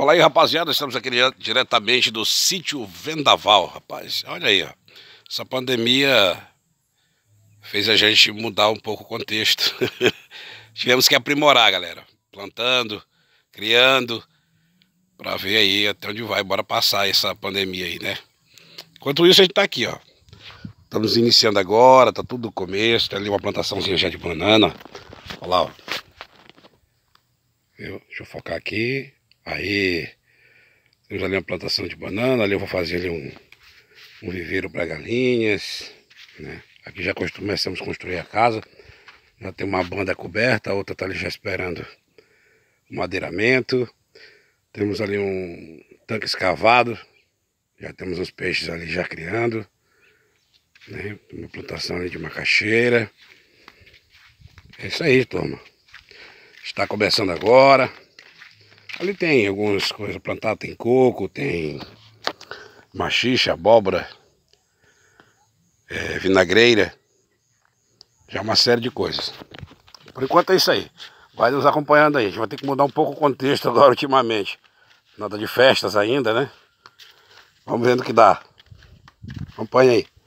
Olá aí, rapaziada. Estamos aqui diretamente do sítio Vendaval, rapaz. Olha aí, ó. Essa pandemia fez a gente mudar um pouco o contexto. Tivemos que aprimorar, galera. Plantando, criando, para ver aí até onde vai. Bora passar essa pandemia aí, né? Enquanto isso, a gente tá aqui, ó. Estamos iniciando agora, tá tudo do começo. Tem tá ali uma plantaçãozinha já de banana. Olha lá, ó. Deixa eu focar aqui. Aí, temos ali uma plantação de banana, ali eu vou fazer ali um, um viveiro para galinhas, né? Aqui já começamos a construir a casa. Já tem uma banda coberta, a outra está ali já esperando o madeiramento. Temos ali um tanque escavado. Já temos os peixes ali já criando. Né? Uma plantação ali de macaxeira. É isso aí, turma. Está começando agora. Ali tem algumas coisas plantadas, tem coco, tem machixa, abóbora, é, vinagreira, já uma série de coisas. Por enquanto é isso aí. Vai nos acompanhando aí. A gente vai ter que mudar um pouco o contexto agora ultimamente. Nada de festas ainda, né? Vamos vendo o que dá. Acompanha aí.